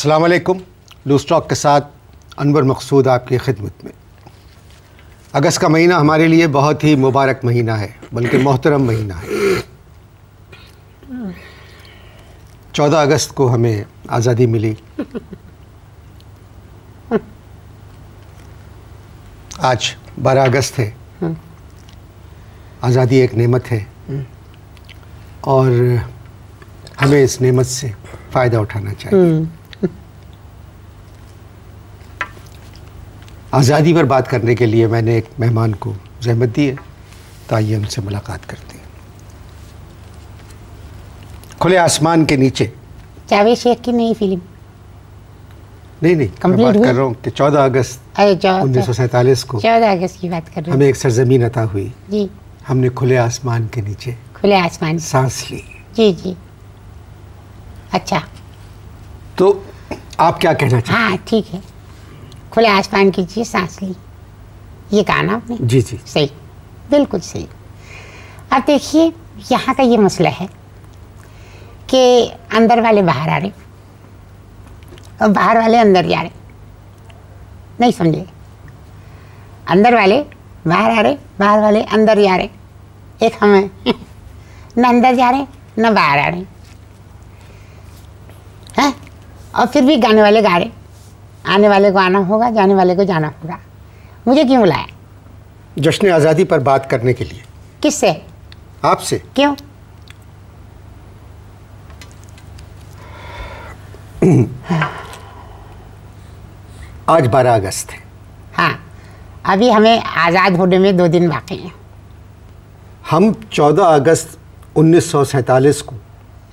अस्सलाम वालेकुम लूस्टॉक के साथ अनवर मकसूद आपकी खिदमत में अगस्त का महीना हमारे लिए बहुत ही मुबारक महीना है बल्कि मोहतरम महीना है चौदह अगस्त को हमें आज़ादी मिली आज बारह अगस्त है आज़ादी एक नेमत है और हमें इस नेमत से फ़ायदा उठाना चाहिए आज़ादी पर बात करने के लिए मैंने एक मेहमान को जहमत दी है तो आइए उनसे मुलाकात करते हैं खुले आसमान के नीचे जावेद शेख की नई फिल्म नहीं नहीं मैं बात कर रहा हूँ कि 14 अगस्त उन्नीस सौ सैतालीस को 14 अगस्त की बात कर रहा हूँ हमें एक सरजमीन अता हुई जी हमने खुले आसमान के नीचे खुले आसमान सांस ली जी जी अच्छा तो आप क्या कहना चाहते हाँ ठीक है खुले आसमान की चीज सांस ली ये कहा ना आपने जी जी सही बिल्कुल सही अब देखिए यहाँ का ये मसला है कि अंदर वाले बाहर आ रहे और बाहर वाले अंदर जा रहे नहीं समझे अंदर वाले बाहर आ रहे बाहर वाले अंदर जा रहे एक हम न अंदर जा रहे न बाहर आ रहे हैं और फिर भी गाने वाले गा रहे आने वाले को आना होगा जाने वाले को जाना होगा मुझे क्यों बुलाया जश्न आज़ादी पर बात करने के लिए किससे आपसे क्यों आज बारह अगस्त है हाँ अभी हमें आज़ाद होने में दो दिन बाकी हैं हम चौदह अगस्त उन्नीस को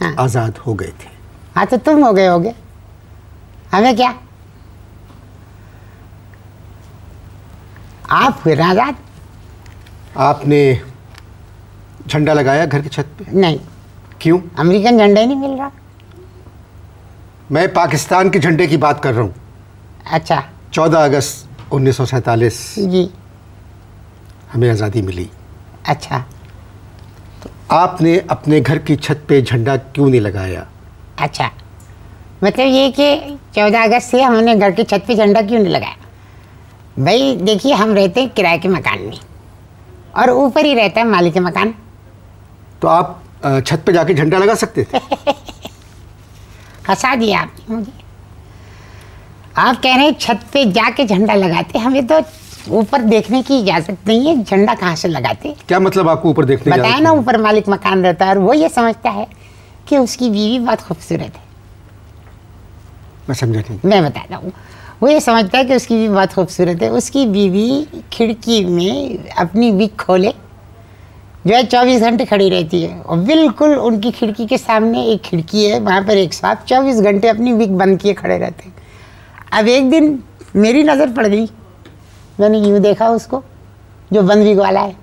हाँ। आज़ाद हो गए थे हाँ तो तुम हो गए होगे हमें क्या आप फिर आज़ाद आपने झंडा लगाया घर की छत पे नहीं क्यों अमेरिकन झंडा ही नहीं मिल रहा मैं पाकिस्तान के झंडे की बात कर रहा हूँ अच्छा चौदह अगस्त उन्नीस जी हमें आज़ादी मिली अच्छा तो आपने अपने घर की छत पे झंडा क्यों नहीं लगाया अच्छा मतलब ये कि चौदह अगस्त से हमने घर की छत पे झंडा क्यों नहीं लगाया भाई देखिए हम रहते हैं किराए के मकान में और ऊपर ही रहता है मालिक के मकान तो आप छत पे जाके झंडा लगा सकते थे हंसा दिया आपने मुझे आप कह रहे हैं छत पे जाके झंडा लगाते हमें तो ऊपर देखने की इजाज़त नहीं है झंडा कहाँ से लगाते क्या मतलब आपको ऊपर देखने बताया ना ऊपर मालिक मकान रहता है और वो ये समझता है कि उसकी बीवी बहुत खूबसूरत है मैं समझा नहीं मैं बता रहा हूँ वो ये समझता है कि उसकी भी बहुत खूबसूरत है उसकी बीवी खिड़की में अपनी विक खोले जो है चौबीस घंटे खड़ी रहती है और बिल्कुल उनकी खिड़की के सामने एक खिड़की है वहाँ पर एक साथ चौबीस घंटे अपनी विक बंद किए खड़े रहते हैं अब एक दिन मेरी नज़र पड़ गई मैंने यूँ देखा उसको जो बंद विक वाला है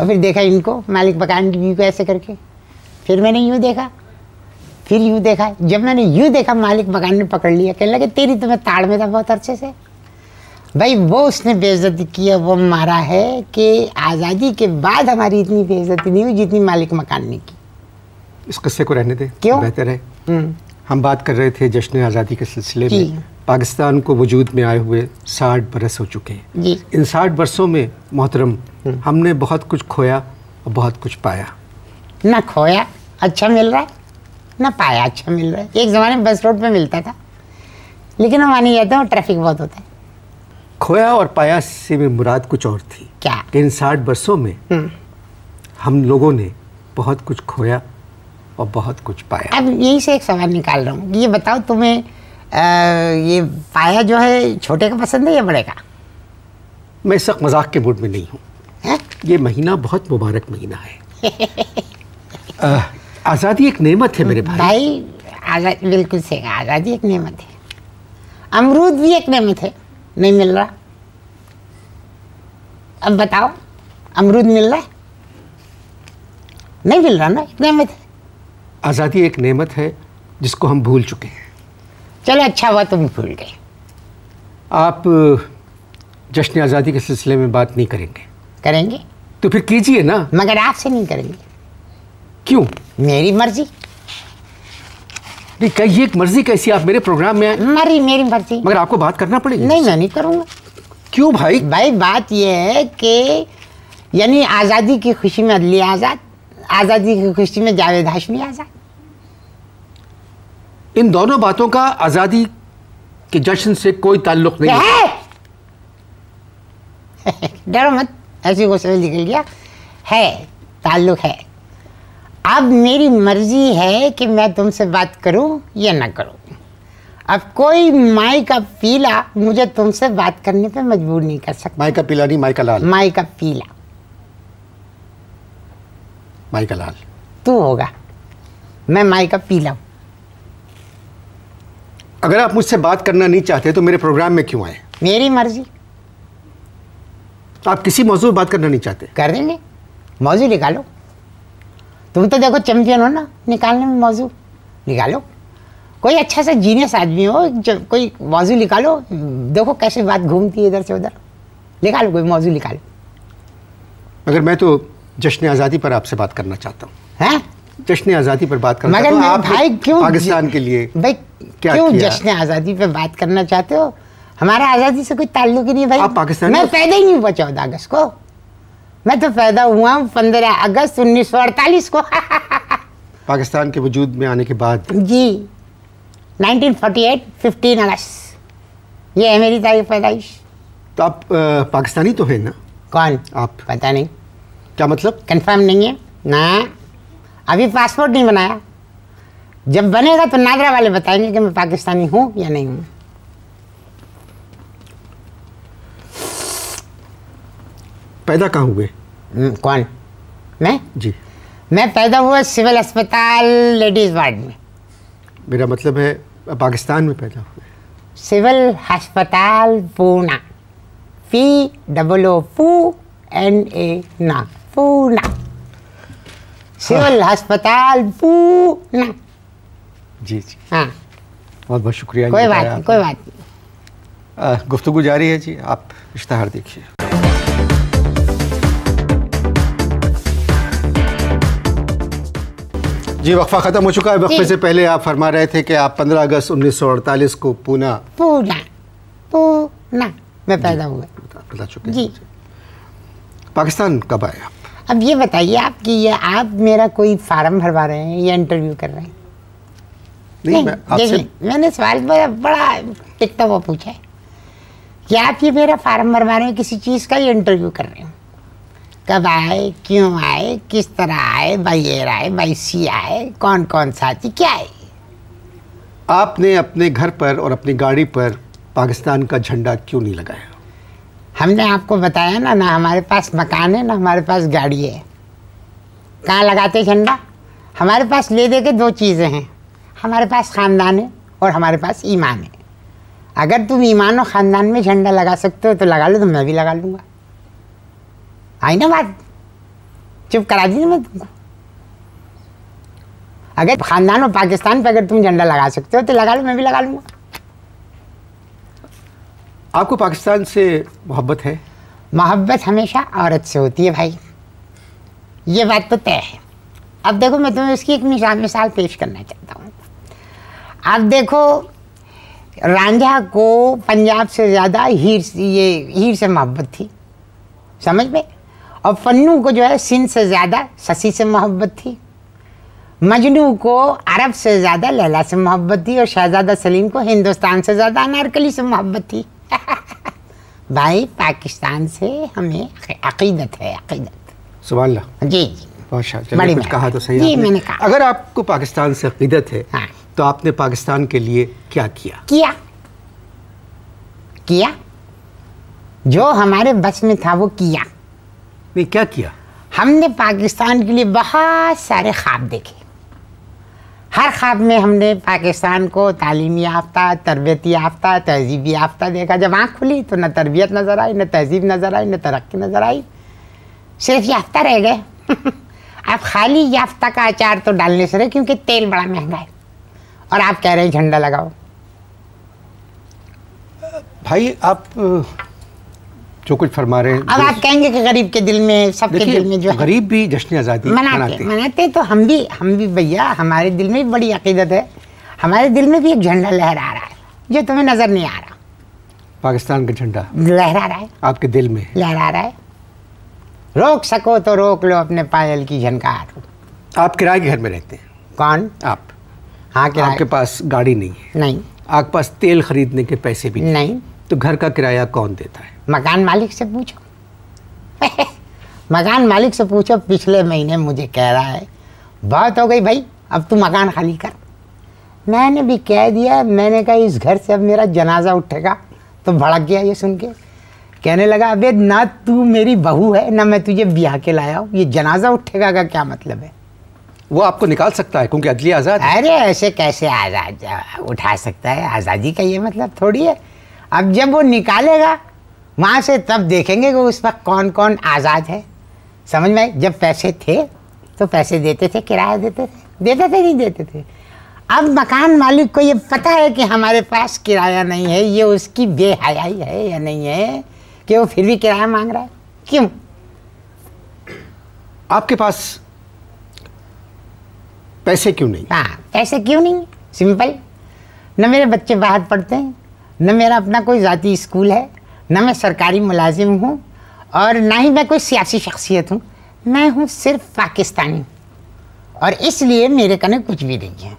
और फिर देखा इनको मालिक मकान की बीवी को ऐसे करके फिर मैंने यूँ देखा फिर यूँ देखा जब मैंने यूँ देखा मालिक मकान ने पकड़ लिया कहने लगे तेरी तो मैं ताड़ में था बहुत अच्छे से भाई वो उसने बेइज्जती की है वो मारा है कि आज़ादी के बाद हमारी इतनी बेइज्जती नहीं हुई जितनी मालिक मकान ने की इस किस्से को रहने दे क्यों बेहतर है हम्म। हम बात कर रहे थे जश्न आज़ादी के सिलसिले में पाकिस्तान को वजूद में आए हुए साठ बरस हो चुके हैं इन साठ बरसों में मोहतरम हम्म। हमने बहुत कुछ खोया और बहुत कुछ पाया ना खोया अच्छा मिल रहा है ना पाया अच्छा मिल रहा है एक ज़माने में बस रोड पे मिलता था लेकिन हम आने जाते हैं और ट्रैफिक बहुत होता है खोया और पाया से भी मुराद कुछ और थी क्या इन साठ बरसों में हम्म। हम लोगों ने बहुत कुछ खोया और बहुत कुछ पाया अब यही से एक सवाल निकाल रहा हूँ ये बताओ तुम्हें आ, ये पाया जो है छोटे का पसंद है या बड़े का मैं इस मजाक के मूड में नहीं हूँ ये महीना बहुत मुबारक महीना है आ, आज़ादी एक नेमत है मेरे भाई भाई आज़ादी बिल्कुल सही आज़ादी एक नेमत है अमरूद भी एक नेमत है नहीं मिल रहा अब बताओ अमरूद मिल रहा है नहीं मिल रहा ना एक नेमत है आज़ादी एक नेमत है जिसको हम भूल चुके हैं चलो अच्छा हुआ तुम भूल गए आप जश्न आज़ादी के सिलसिले में बात नहीं करेंगे करेंगे तो फिर कीजिए ना मगर आपसे नहीं करेंगे क्यों मेरी मर्जी नहीं एक मर्जी कैसी आप मेरे प्रोग्राम में मरी मेरी मर्जी मगर आपको बात करना पड़ेगी नहीं मैं नहीं करूँगा क्यों भाई भाई बात यह है कि यानी आज़ादी की खुशी में अदली आज़ाद आज़ादी की खुशी में जावेद हाशमी आज़ाद इन दोनों बातों का आज़ादी के जश्न से कोई ताल्लुक नहीं है डरो मत ऐसी घोषणा निकल गया है ताल्लुक है अब मेरी मर्जी है कि मैं तुमसे बात करूं या ना करूं अब कोई माई का पीला मुझे तुमसे बात करने पे मजबूर नहीं कर सकता माई का पीला नहीं माई का लाल माई का पीला माई का लाल तू होगा मैं माई का पीला हूं अगर आप मुझसे बात करना नहीं चाहते तो मेरे प्रोग्राम में क्यों आए मेरी मर्जी आप किसी मौजूद बात करना नहीं चाहते कर देंगे मौजूद निकालो तुम तो देखो चैंपियन हो ना निकालने में मौजू निकालो कोई अच्छा सा जीनियस आदमी हो कोई मौजू निकालो देखो कैसे बात घूमती है इधर से उधर निकालो कोई मौजू निकालो मगर मैं तो जश्न आज़ादी पर आपसे बात करना चाहता हूँ हैं जश्न आज़ादी पर बात करना मगर आप भाई क्यों पाकिस्तान के लिए भाई क्या क्यों जश्न आज़ादी पर बात करना चाहते हो हमारा आज़ादी से कोई ताल्लुक ही नहीं भाई आप पाकिस्तान मैं पैदा ही नहीं हुआ चौदह अगस्त को मैं तो पैदा हुआ हूँ पंद्रह अगस्त उन्नीस सौ अड़तालीस को पाकिस्तान के वजूद में आने के बाद जी 1948 फिफ्टीन अगस्त ये है मेरी तारीख पैदाइश तो आप आ, पाकिस्तानी तो है ना कौन आप पता नहीं क्या मतलब कंफर्म नहीं है ना अभी पासपोर्ट नहीं बनाया जब बनेगा तो नागरा वाले बताएंगे कि मैं पाकिस्तानी हूँ या नहीं हूँ पैदा कहाँ हुए हम्म, कौन मैं जी मैं पैदा हुआ सिविल अस्पताल लेडीज़ वार्ड में मेरा मतलब है पाकिस्तान में पैदा हुए सिविल अस्पताल पूना पी डबल ओ पू एन ए ना पूना सिविल हाँ। अस्पताल पूना जी जी हाँ बहुत बहुत शुक्रिया कोई बात नहीं कोई बात नहीं गुफ्तु जारी है जी आप इश्तहार देखिए जी वक्फा खत्म हो चुका है वक्फे से पहले आप फरमा रहे थे कि आप 15 अगस्त 1948 को पूना पूना पूना में पैदा हुए बता चुके जी पाकिस्तान कब आए आप अब ये बताइए आप कि ये आप मेरा कोई फार्म भरवा रहे हैं या इंटरव्यू कर रहे हैं नहीं, मैंने सवाल पर बड़ा टिकता हुआ पूछा है कि आप ये मेरा फार्म भरवा रहे हैं किसी चीज़ का या इंटरव्यू कर रहे हैं कब आए क्यों आए किस तरह आए ये आए सी आए कौन कौन सा थी क्या आए आपने अपने घर पर और अपनी गाड़ी पर पाकिस्तान का झंडा क्यों नहीं लगाया हमने आपको बताया ना ना हमारे पास मकान है ना हमारे पास गाड़ी है कहाँ लगाते झंडा हमारे पास ले दे के दो चीज़ें हैं हमारे पास ख़ानदान है और हमारे पास ईमान है अगर तुम ईमान और ख़ानदान में झंडा लगा सकते हो तो लगा लो तो मैं भी लगा लूँगा आई ना बात चुप करा दी मैं तुमको अगर खानदान और पाकिस्तान पर अगर तुम झंडा लगा सकते हो तो लगा लो मैं भी लगा लूँगा आपको पाकिस्तान से मोहब्बत है मोहब्बत हमेशा औरत से होती है भाई ये बात तो तय है अब देखो मैं तुम्हें इसकी एक मिसाल मिसाल पेश करना चाहता हूँ अब देखो रांझा को पंजाब से ज़्यादा हीर ये हीर से मोहब्बत थी समझ में और फन्नू को जो है सिंध से ज़्यादा शशि से मोहब्बत थी मजनू को अरब से ज़्यादा लैला से मोहब्बत थी और शहजादा सलीम को हिंदुस्तान से ज़्यादा अनारकली से मोहब्बत थी भाई पाकिस्तान से हमें अकीदत है अकीदत सवाल जी जी बड़ी कुछ कहा तो सही जी मैंने कहा अगर आपको पाकिस्तान से अकीदत है हाँ। तो आपने पाकिस्तान के लिए क्या किया किया किया जो हमारे बस में था वो किया वे क्या किया हमने पाकिस्तान के लिए बहुत सारे ख्वाब देखे हर ख्वाब में हमने पाकिस्तान को तालीम याफ्ता तरबियत याफ्ता तहजीब याफ्ता देखा जब आँख खुली तो न तरबियत नज़र आई न तहजीब नज़र आई न तरक्की नज़र आई सिर्फ याफ्ता रह गए आप खाली याफ्ता का अचार तो डालने से रहे क्योंकि तेल बड़ा महंगा है और आप कह रहे हैं झंडा लगाओ भाई आप जो कुछ फरमा रहे हैं अब आप कहेंगे कि गरीब के दिल में सबके दिल में जो गरीब भी जश्न आज़ादी मनाते मनाते, मनाते तो हम भी हम भी भैया हमारे दिल में भी बड़ी अकीदत है हमारे दिल में भी एक झंडा लहरा रहा है जो तुम्हें नज़र नहीं आ रहा पाकिस्तान का झंडा लहरा रहा है आपके दिल में लहरा रहा है रोक सको तो रोक लो अपने पायल की झनकार आप किराए के घर में रहते हैं कौन आप हाँ क्या आपके पास गाड़ी नहीं है नहीं आपके पास तेल खरीदने के पैसे भी नहीं तो घर का किराया कौन देता है मकान मालिक से पूछो मकान मालिक से पूछो पिछले महीने मुझे कह रहा है बहुत हो गई भाई अब तू मकान खाली कर मैंने भी कह दिया मैंने कहा इस घर से अब मेरा जनाजा उठेगा तो भड़क गया ये सुन के कहने लगा अबे ना तू मेरी बहू है ना मैं तुझे ब्याह के लाया हूँ ये जनाजा उठेगा का क्या मतलब है वो आपको निकाल सकता है क्योंकि अदली आज़ाद अरे ऐसे कैसे आज़ाद उठा सकता है आज़ादी का ये मतलब थोड़ी है अब जब वो निकालेगा वहाँ से तब देखेंगे कि उस वक्त कौन कौन आज़ाद है समझ में जब पैसे थे तो पैसे देते थे किराया देते थे देते थे नहीं देते थे अब मकान मालिक को ये पता है कि हमारे पास किराया नहीं है ये उसकी बेहयाई है या नहीं है कि वो फिर भी किराया मांग रहा है क्यों आपके पास पैसे क्यों नहीं हाँ पैसे क्यों नहीं सिंपल न मेरे बच्चे बाहर पढ़ते हैं न मेरा अपना कोई ज़ाती स्कूल है ना मैं सरकारी मुलाजिम हूँ और ना ही मैं कोई सियासी शख्सियत हूँ मैं हूँ सिर्फ पाकिस्तानी और इसलिए मेरे कने कुछ भी नहीं है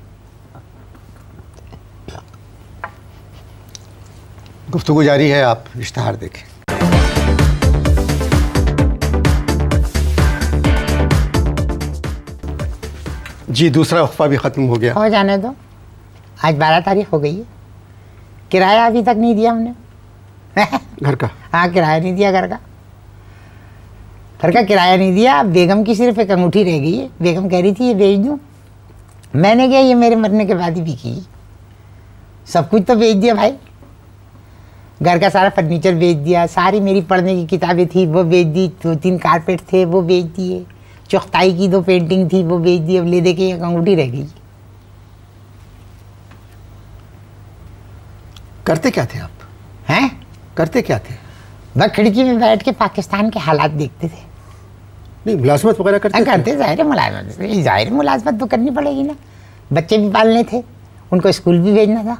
गुफ्तु जारी है आप इश्तहार देखें जी दूसरा वक्फा भी ख़त्म हो गया हो जाने दो आज बारह तारीख हो गई है किराया अभी तक नहीं दिया हमने घर का हाँ किराया नहीं दिया घर का घर का किराया नहीं दिया अब बेगम की सिर्फ एक अंगूठी रह गई है बेगम कह रही थी ये बेच दूँ मैंने क्या ये मेरे मरने के बाद ही बिकी सब कुछ तो बेच दिया भाई घर का सारा फर्नीचर बेच दिया सारी मेरी पढ़ने की किताबें थी वो बेच दी दो तीन कारपेट थे वो बेच दिए चौथाई की दो पेंटिंग थी वो बेच दी अब ले दे के एक अंगूठी रह गई करते क्या थे आप हैं करते क्या थे वह खिड़की में बैठ के पाकिस्तान के हालात देखते थे नहीं मुलाजमत वगैरह करते हाँ, करते ज़ाहिर मुलाजमत ज़ाहिर मुलाजमत तो करनी पड़ेगी ना बच्चे भी पालने थे उनको स्कूल भी भेजना था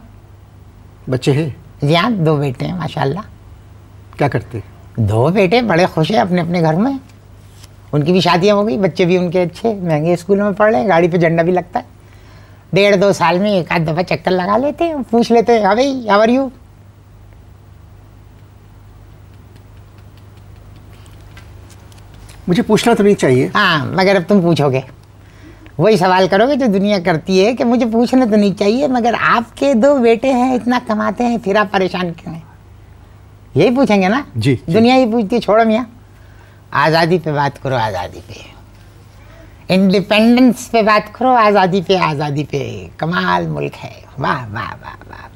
बच्चे हैं जी हाँ दो बेटे हैं माशाल्लाह क्या करते दो बेटे बड़े खुश हैं अपने अपने घर में उनकी भी शादियाँ हो गई बच्चे भी उनके अच्छे महंगे स्कूलों में पढ़ रहे हैं गाड़ी पर झंडा भी लगता है डेढ़ दो साल में एक आध दफ़ा चक्कर लगा लेते हैं पूछ लेते हैं हाँ भाई आवर यू मुझे पूछना तो नहीं चाहिए हाँ मगर अब तुम पूछोगे वही सवाल करोगे जो दुनिया करती है कि मुझे पूछना तो नहीं चाहिए मगर आपके दो बेटे हैं इतना कमाते हैं फिर आप परेशान क्यों हैं यही पूछेंगे ना जी दुनिया ही पूछती है छोड़ो मियाँ आज़ादी पे बात करो आज़ादी पे इंडिपेंडेंस पे बात करो आज़ादी पे आज़ादी पे कमाल मुल्क है वाह वाह वाह वाह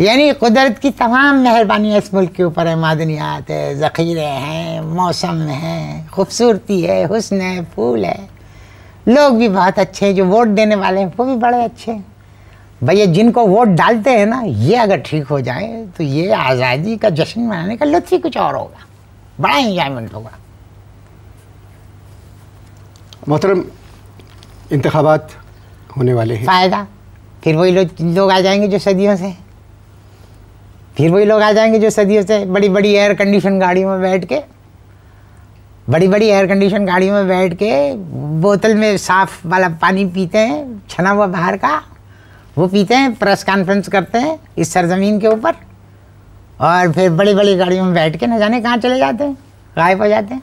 यानी कुदरत की तमाम मेहरबानियाँ इस मुल्क के ऊपर है मादनियात है ज़ख़ीरे हैं मौसम है खूबसूरती है हुसन है फूल है लोग भी बहुत अच्छे हैं जो वोट देने वाले हैं वो भी बड़े अच्छे हैं भैया जिनको वोट डालते हैं ना ये अगर ठीक हो जाए तो ये आज़ादी का जश्न मनाने का लुत्फ ही कुछ और होगा बड़ा इंजॉयमेंट होगा मोहतरम इंतबात होने वाले हैं फ़ायदा फिर वही लोग आ जाएंगे जो सदियों से फिर वही लोग आ जाएंगे जो सदियों से बड़ी बड़ी एयर कंडीशन गाड़ियों में बैठ के बड़ी बड़ी एयर कंडीशन गाड़ियों में बैठ के बोतल में साफ वाला पानी पीते हैं छना हुआ बाहर का वो पीते हैं प्रेस कॉन्फ्रेंस करते हैं इस सरजमीन के ऊपर और फिर बड़ी बड़ी गाड़ियों में बैठ के न जाने कहाँ चले जाते हैं गायब हो जाते हैं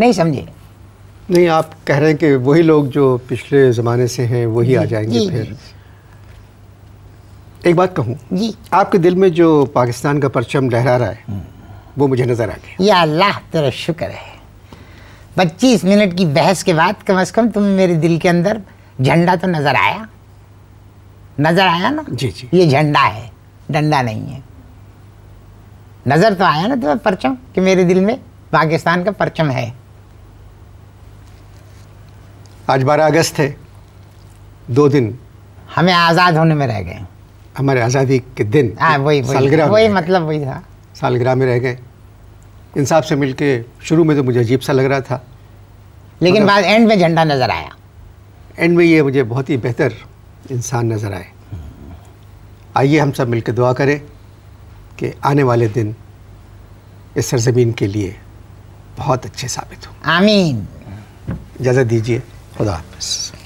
नहीं समझे नहीं आप कह रहे हैं कि वही लोग जो पिछले ज़माने से हैं वही आ जाएंगे फिर एक बात कहूँ जी आपके दिल में जो पाकिस्तान का परचम लहरा रहा है वो मुझे नज़र आ गया या अल्लाह तेरा शुक्र है पच्चीस मिनट की बहस के बाद कम अज़ कम तुम मेरे दिल के अंदर झंडा तो नज़र आया नज़र आया ना जी जी ये झंडा है डंडा नहीं है नज़र तो आया ना तुम्हें परचम कि मेरे दिल में पाकिस्तान का परचम है आज बारह अगस्त है दो दिन हमें आज़ाद होने में रह गए हमारे आज़ादी के दिन आ, हाँ, वही वही वही मतलब वही था सालगिरह में रह गए इंसाफ से मिलके शुरू में तो मुझे अजीब सा लग रहा था लेकिन मतलब, बाद एंड में झंडा नज़र आया एंड में ये मुझे बहुत ही बेहतर इंसान नज़र आए आइए हम सब मिलकर दुआ करें कि आने वाले दिन इस सरजमीन के लिए बहुत अच्छे साबित हो आमीन इजाज़त दीजिए खुदा हाफ